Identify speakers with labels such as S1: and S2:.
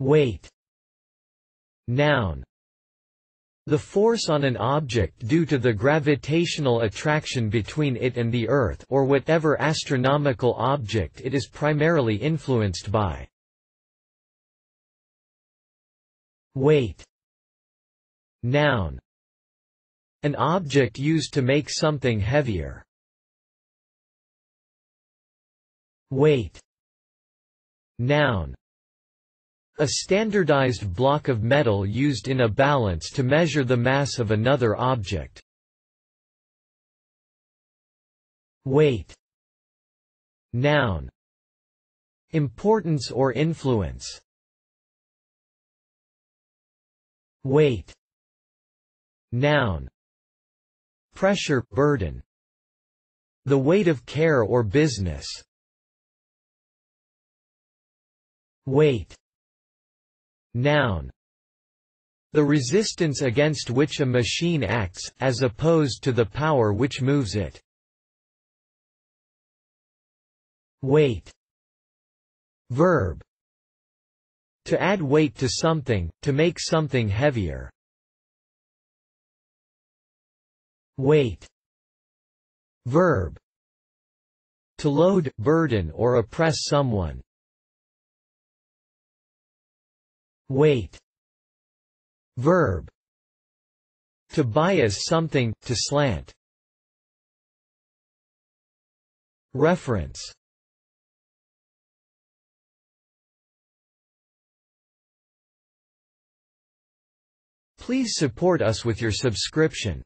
S1: Weight Noun the force on an object due to the gravitational attraction between it and the Earth or whatever astronomical object it is primarily influenced by.
S2: Weight Noun An object used to make something heavier.
S1: Weight Noun a standardized block of metal used in a balance to measure the mass of another object. Weight
S2: Noun Importance or influence Weight Noun Pressure burden. The weight of care or business. Weight
S1: Noun the resistance against which a machine acts, as opposed to the power which moves it.
S2: Weight Verb To add weight to something, to make something heavier. Weight Verb To load, burden or oppress someone. Wait. verb to bias something to slant reference Please support us with your subscription.